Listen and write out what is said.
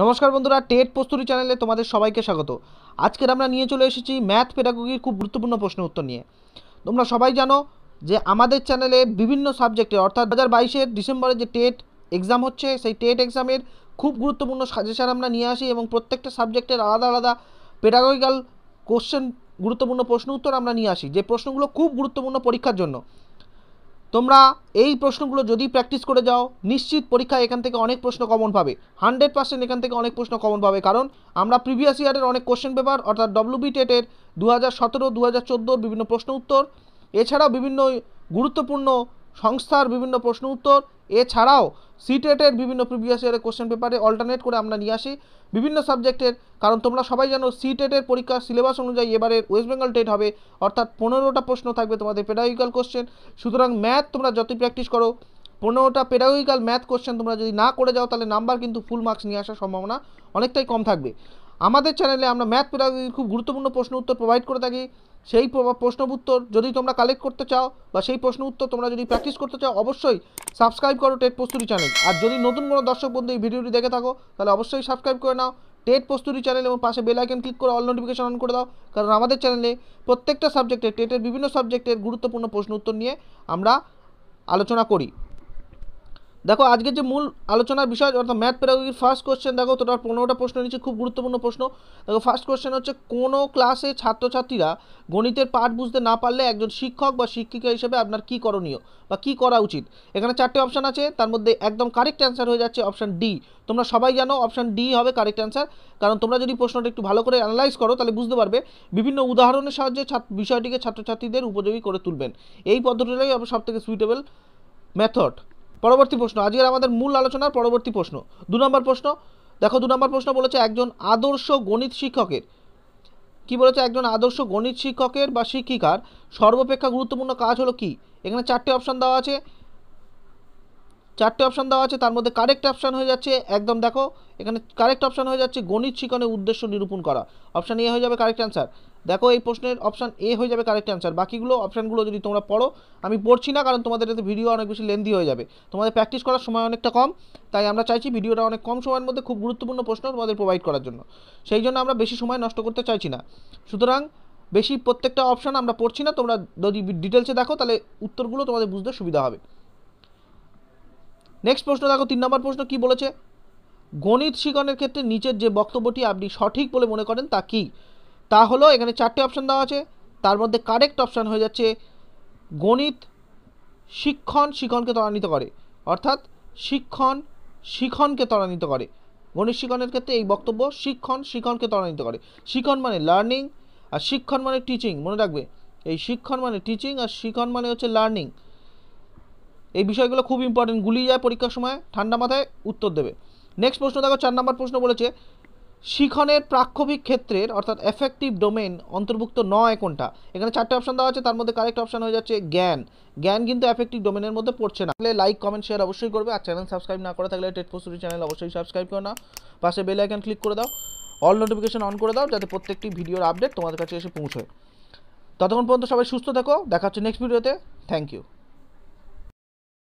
নমস্কার বন্ধুরা টেট প্রস্তুতি চ্যানেলে তোমাদের সবাইকে স্বাগত আজকের আমরা নিয়ে চলে এসেছি ম্যাথ পেডাগোগির খুব গুরুত্বপূর্ণ প্রশ্ন উত্তর নিয়ে তোমরা সবাই জানো যে আমাদের চ্যানেলে বিভিন্ন সাবজেক্টে অর্থাৎ দু হাজার বাইশের ডিসেম্বরে যে টেট এক্সাম হচ্ছে সেই টেট এক্সামের খুব গুরুত্বপূর্ণ সাজেশান আমরা নিয়ে আসি এবং প্রত্যেকটা সাবজেক্টের আলাদা আলাদা পেডাগোগিক্যাল কোশ্চেন গুরুত্বপূর্ণ প্রশ্ন উত্তর আমরা নিয়ে আসি যে প্রশ্নগুলো খুব গুরুত্বপূর্ণ পরীক্ষার জন্য তোমরা এই প্রশ্নগুলো যদি প্র্যাকটিস করে যাও নিশ্চিত পরীক্ষায় এখান থেকে অনেক প্রশ্ন কমন পাবে হান্ড্রেড পার্সেন্ট এখান থেকে অনেক প্রশ্ন কমন পাবে কারণ আমরা প্রিভিয়াস ইয়ারের অনেক কোশ্চেন পেপার অর্থাৎ বি টেটের দু হাজার সতেরো দু হাজার চোদ্দোর বিভিন্ন প্রশ্ন উত্তর এছাড়াও বিভিন্ন গুরুত্বপূর্ণ সংস্থার বিভিন্ন প্রশ্ন উত্তর এছাড়াও সিটেটের e বিভিন্ন প্রিভিয়াস ইয়ারের কোশ্চেন পেপারে অল্টারনেট করে আমরা নিয়ে আসি বিভিন্ন সাবজেক্টের কারণ তোমরা সবাই জানো সিটেটের e পরীক্ষার সিলেবাস অনুযায়ী এবারের ওয়েস্ট বেঙ্গল টেট হবে অর্থাৎ পনেরোটা প্রশ্ন থাকবে তোমাদের পেডাগিক্যাল কোশ্চেন সুতরাং ম্যাথ তোমরা যতই প্র্যাকটিস করো পনেরোটা পেডাগিক্যাল ম্যাথ কোশ্চেন তোমরা যদি না করে যাও তাহলে নাম্বার কিন্তু ফুল মার্কস নিয়ে আসার সম্ভাবনা অনেকটাই কম থাকবে আমাদের চ্যানেলে আমরা ম্যাথ পেডাগিক খুব গুরুত্বপূর্ণ প্রশ্ন উত্তর প্রোভাইড করে থাকি সেই প্রশ্ন উত্তর যদি তোমরা কালেক্ট করতে চাও বা সেই প্রশ্ন উত্তর তোমরা যদি প্র্যাকটিস করতে চাও অবশ্যই সাবস্ক্রাইব করো টেট প্রস্তুতি চ্যানেল আর যদি নতুন কোনো দর্শক বন্ধু এই ভিডিওটি দেখে থাকো তাহলে অবশ্যই সাবস্ক্রাইব করে নাও টেট প্রস্তুতি চ্যানেল এবং পাশে বেলাইকেন ক্লিক করে অল নোটিফিকেশন অন করে দাও কারণ আমাদের চ্যানেলে প্রত্যেকটা সাবজেক্টে টেটের বিভিন্ন সাবজেক্টের গুরুত্বপূর্ণ প্রশ্ন উত্তর নিয়ে আমরা আলোচনা করি দেখো আজকে যে মূল আলোচনার বিষয় অর্থাৎ ম্যাথ প্যারাগোগির ফার্স্ট কোশ্চেন দেখো তোটার পনেরোটা প্রশ্ন নিচ্ছে খুব গুরুত্বপূর্ণ প্রশ্ন দেখো ফার্স্ট কোশ্চেন হচ্ছে কোনো ক্লাসে ছাত্রছাত্রীরা গণিতের পাঠ বুঝতে না পারলে একজন শিক্ষক বা শিক্ষিকা হিসেবে আপনার কি করণীয় বা কি করা উচিত এখানে চারটে অপশান আছে তার মধ্যে একদম কারেক্ট অ্যান্সার হয়ে যাচ্ছে অপশান ডি তোমরা সবাই জানো অপশান ডি হবে কারেক্ট অ্যান্সার কারণ তোমরা যদি প্রশ্নটা একটু ভালো করে অ্যানালাইজ করো তাহলে বুঝতে পারবে বিভিন্ন উদাহরণের সাহায্যে বিষয়টিকে ছাত্রছাত্রীদের উপযোগী করে তুলবেন এই পদ্ধতিটাই সবথেকে সুইটেবল মেথড পরবর্তী প্রশ্ন আজকের আমাদের মূল আলোচনার পরবর্তী প্রশ্ন দু নম্বর প্রশ্ন দেখো দু নম্বর প্রশ্ন বলেছে একজন আদর্শ গণিত শিক্ষকের কি বলেছে একজন আদর্শ গণিত শিক্ষকের বা শিক্ষিকার সর্বাপেক্ষা গুরুত্বপূর্ণ কাজ হলো কি এখানে চারটে অপশান দেওয়া আছে চারটে অপশান দেওয়া আছে তার মধ্যে কারেক্ট অপশান হয়ে যাচ্ছে একদম দেখো এখানে কারেক্ট অপশান হয়ে যাচ্ছে গণিত শিখনের উদ্দেশ্য নিরূপণ করা অপশান এ হয়ে যাবে কারেক্ট অ্যান্সার দেখো এই প্রশ্নের অপশান এ হয়ে যাবে কারেক্ট অ্যান্সার বাকিগুলো অপশানগুলো যদি তোমরা পড়ো আমি পড়ছি না কারণ তোমাদের এতে ভিডিও অনেক বেশি লেন্দি হয়ে যাবে তোমাদের প্র্যাকটিস করার সময় অনেকটা কম তাই আমরা চাইছি ভিডিওটা অনেক কম সময়ের মধ্যে খুব গুরুত্বপূর্ণ প্রশ্ন তোমাদের প্রোভাইড করার জন্য সেই জন্য আমরা বেশি সময় নষ্ট করতে চাইছি না সুতরাং বেশি প্রত্যেকটা অপশান আমরা পড়ছি না তোমরা যদি ডিটেলসে দেখো তাহলে উত্তরগুলো তোমাদের বুঝতে সুবিধা হবে নেক্সট প্রশ্ন দেখো তিন নম্বর প্রশ্ন কি বলেছে গণিত শিখনের ক্ষেত্রে নিচের যে বক্তব্যটি আপনি সঠিক বলে মনে করেন তা কী তা হলো এখানে চারটে অপশান দেওয়া আছে তার মধ্যে কারেক্ট অপশান হয়ে যাচ্ছে গণিত শিক্ষণ শিখনকে ত্বরান্বিত করে অর্থাৎ শিক্ষণ শিখনকে ত্বরান্বিত করে গণিত শিখনের ক্ষেত্রে এই বক্তব্য শিক্ষণ শিখনকে ত্বরান্বিত করে শিখন মানে লার্নিং আর শিক্ষণ মানে টিচিং মনে রাখবে এই শিক্ষণ মানে টিচিং আর শিখন মানে হচ্ছে লার্নিং এই বিষয়গুলো খুব ইম্পর্টেন্ট গুলিয়ে যায় পরীক্ষার সময় ঠান্ডা মাথায় উত্তর দেবে নেক্সট প্রশ্ন দেখো চার নম্বর প্রশ্ন বলেছে শিখনের প্রাক্ষোভিক ক্ষেত্রের অর্থাৎ এফেক্টিভ ডোমেন অন্তর্ভুক্ত নয় কোনটা এখানে চারটে অপশান দেওয়া আছে তার মধ্যে কারেক্ট অপশান হয়ে যাচ্ছে জ্ঞান জ্ঞান কিন্তু এফেক্টিভ ডোমেনের মধ্যে পড়ছে না তাহলে লাইক কমেন্ট শেয়ার অবশ্যই করবে আর চ্যানেল সাবস্ক্রাইব না করে থাকলে টেট প্রস্তুতি চ্যানেল অবশ্যই সাবস্ক্রাইব করে না পাশে বেল আইকন ক্লিক করে দাও অল নোটিফিকেশন অন করে দাও যাতে প্রত্যেকটি ভিডিওর আপডেট তোমাদের কাছে এসে পৌঁছয় ততক্ষণ পর্যন্ত সবাই সুস্থ থাকো দেখা হচ্ছে নেক্সট ভিডিওতে থ্যাংক ইউ